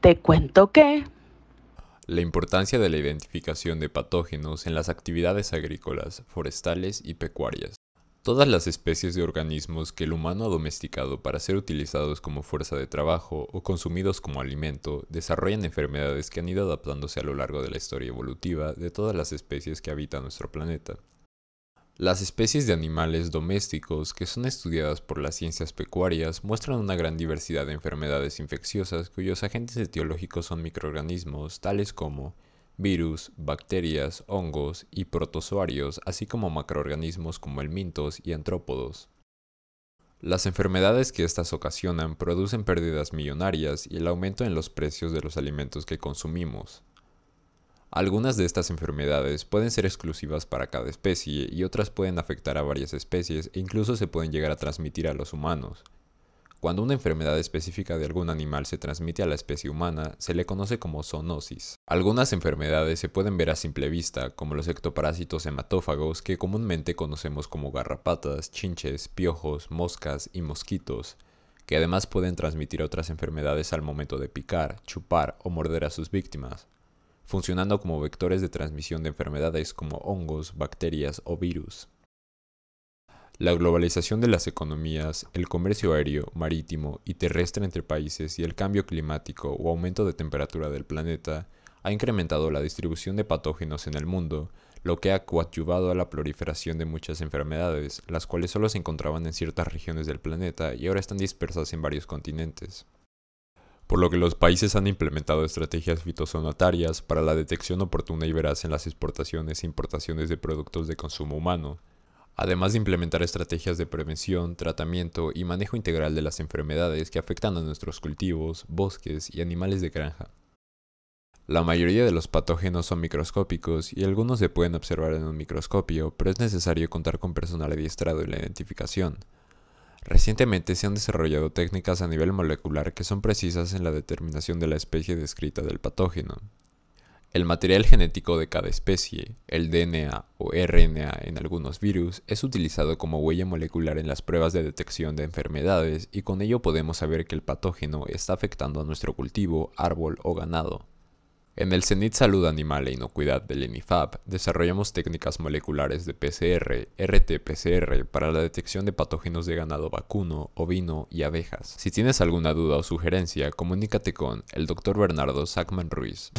Te cuento que... La importancia de la identificación de patógenos en las actividades agrícolas, forestales y pecuarias. Todas las especies de organismos que el humano ha domesticado para ser utilizados como fuerza de trabajo o consumidos como alimento desarrollan enfermedades que han ido adaptándose a lo largo de la historia evolutiva de todas las especies que habitan nuestro planeta. Las especies de animales domésticos que son estudiadas por las ciencias pecuarias muestran una gran diversidad de enfermedades infecciosas cuyos agentes etiológicos son microorganismos tales como virus, bacterias, hongos y protozoarios, así como macroorganismos como el y antrópodos. Las enfermedades que estas ocasionan producen pérdidas millonarias y el aumento en los precios de los alimentos que consumimos. Algunas de estas enfermedades pueden ser exclusivas para cada especie y otras pueden afectar a varias especies e incluso se pueden llegar a transmitir a los humanos. Cuando una enfermedad específica de algún animal se transmite a la especie humana, se le conoce como zoonosis. Algunas enfermedades se pueden ver a simple vista, como los ectoparásitos hematófagos que comúnmente conocemos como garrapatas, chinches, piojos, moscas y mosquitos, que además pueden transmitir otras enfermedades al momento de picar, chupar o morder a sus víctimas funcionando como vectores de transmisión de enfermedades como hongos, bacterias o virus. La globalización de las economías, el comercio aéreo, marítimo y terrestre entre países y el cambio climático o aumento de temperatura del planeta ha incrementado la distribución de patógenos en el mundo, lo que ha coadyuvado a la proliferación de muchas enfermedades, las cuales solo se encontraban en ciertas regiones del planeta y ahora están dispersas en varios continentes por lo que los países han implementado estrategias fitosanitarias para la detección oportuna y veraz en las exportaciones e importaciones de productos de consumo humano, además de implementar estrategias de prevención, tratamiento y manejo integral de las enfermedades que afectan a nuestros cultivos, bosques y animales de granja. La mayoría de los patógenos son microscópicos y algunos se pueden observar en un microscopio, pero es necesario contar con personal adiestrado en la identificación, Recientemente se han desarrollado técnicas a nivel molecular que son precisas en la determinación de la especie descrita del patógeno. El material genético de cada especie, el DNA o RNA en algunos virus, es utilizado como huella molecular en las pruebas de detección de enfermedades y con ello podemos saber que el patógeno está afectando a nuestro cultivo, árbol o ganado. En el CENIT Salud Animal e Inocuidad del ENIFAP desarrollamos técnicas moleculares de PCR, RT-PCR para la detección de patógenos de ganado vacuno, ovino y abejas. Si tienes alguna duda o sugerencia, comunícate con el Dr. Bernardo Sackman Ruiz.